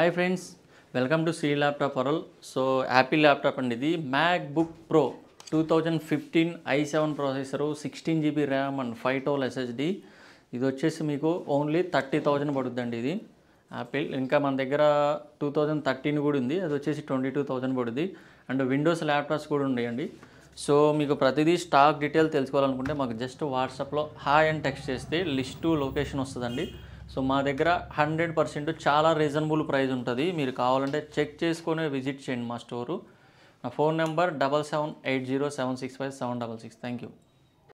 hi friends welcome to Sri laptop అరల్ so Apple laptop అండి ఇది MacBook Pro two thousand fifteen i seven processor sixteen GB RAM and five twelve SSD ఇది వచ్చేసి మీకు only thirty thousand పడుద్దండి ఇది Apple ఇంకా మన దగ్గర టూ థౌజండ్ థర్టీన్ కూడా ఉంది అది వచ్చేసి ట్వంటీ టూ థౌజండ్ పడుద్ది అండ్ విండోస్ ల్యాప్టాప్స్ కూడా ఉన్నాయండి సో మీకు ప్రతిదీ స్టాక్ డీటెయిల్ తెలుసుకోవాలనుకుంటే మాకు జస్ట్ వాట్సాప్లో హాయ్ అండ్ టెక్స్ట్ చేస్తే లిస్టు లొకేషన్ వస్తుందండి సో మా దగ్గర హండ్రెడ్ పర్సెంట్ చాలా రీజనబుల్ ప్రైస్ ఉంటుంది మీరు కావాలంటే చెక్ చేసుకొని విజిట్ చేయండి మా స్టోరు నా phone number double seven eight zero seven six five seven double six thank you